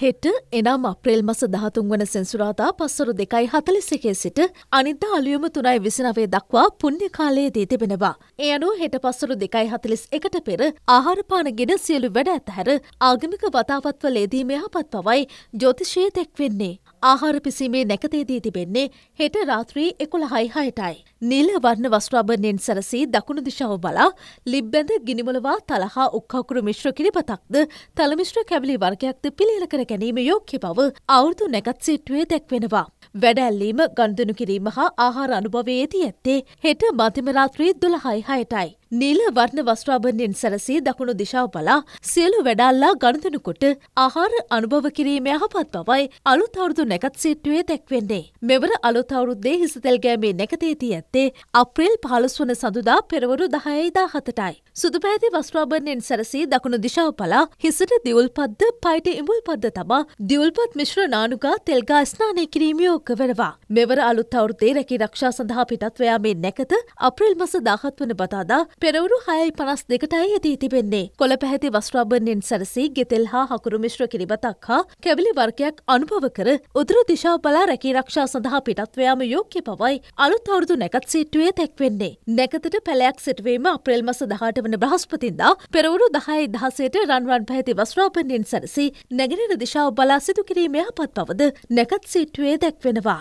හෙට එනම් අප්‍රේල් මස දහතුන් වන සෙන්සුරාදා පස්සරු දෙකයි හතලිසකේ සිට අනිදා අලියම තුනයි විසිනවේ දක්වා පුුණ්්‍ය කාලයේ දී තිබෙනවා. ඒ අනුව හෙට පස්සරු දෙකයි හතලිස් එකට පෙර ආහාරපාන ගෙන සියලු වැඩ ඇතහැර ආගමික වතාවත්ව ලේදීම යහපත් පවයි ජෝතිශය තෙක්වෙන්නේ. ආහාර පිසීමේ නැකතේදී තිබෙන්නේ හෙට රාත්‍රී එකොළහයි හයටයි. නිල වර්ණ වස්ට්‍රාභරණයෙන් සැරසී දකුණු දිශාව බලා ලිබ්බැඳ ගිනිමලවා තලහා උක්කකුරු මිශ්‍ර කිරිපතක්ද තලමිශ්‍ර කැබලි වර්ගයක්ද පිළිල කර ගැනීම යෝක්‍ය බව අවුරුදු නැකත් සිට්ටුවේ දැක්වෙනවා. වැඩැල්ලීම ගන්දනු කිරීම හා ආහාර අනුභවයේදී ඇත්තේ හෙට මධ්‍යමරාත්‍රී දුළහයි හයටයි. නීල වර්ණ වස්ත්‍රාභරණයෙන් සැරසී දකුණු දිශාව පලා සියලු වැඩාල්ලා ගනුදෙනුකොට ආහාර අනුභව කිරීම යහපත් බවයි අලුත් අවුරුදු නැකත් සිට්ටුවේ දැක්වෙන්නේ. මෙවර අලුත් අවුරුද්දේ හිසතෙල් ගෑමේ නැකතේදී ඇත්තේ අප්‍රේල් පහළොස් වන සඳුදා පෙරවරු දහයයි දාහතටයි. සුදුපෑති වස්ත්‍රාභරණයෙන් සැරසී දකුණු දිශාව පලා හිසට දියුල්පත්ද පයට ඉමුල්පත්ද තබා දියුල්පත් මිශ්‍ර නානුකා තෙල්ගා ස්නානය කිරීම යෝග වෙනවා. මෙවර අලුත් අවුරුද්දේ රැකී රක්ෂා සඳහා පිටත්වයාමේ නැකත අප්‍රේල් මස 17 වන බදාදා පෙරවරු හයයි පනස් දෙකටයි ඇදී තිබෙන්නේ. කොළ පැහැති වස්ට්‍රාබර්ණයෙන් සැරසී ගෙතෙල් හා හකුරු මිශ්‍ර කිරිබතක් හා කැවිලි වර්ගයක් අනුභව කර උතුරු දිශා බලා රැකී රක්ෂා සඳහා පිටත්වයාම යෝක්‍ය පවයි අලුත් අවුරුදු නැකත් සිටුවේ තැක්වෙන්නේ. නැකතට පැලයක් සිටවීම අප්‍රේල් මස දහට වන බ්‍රහස්පතින්දා පෙරවරු දහයි දහසයට රන්වන් පැහැති වස්ට්‍රාබර්ණයෙන් සැරසී නැගෙනර දිශාව බලා සිදු කිරීමේ අපත් පවද නැකත් සිටුවේ දැක්වෙනවා.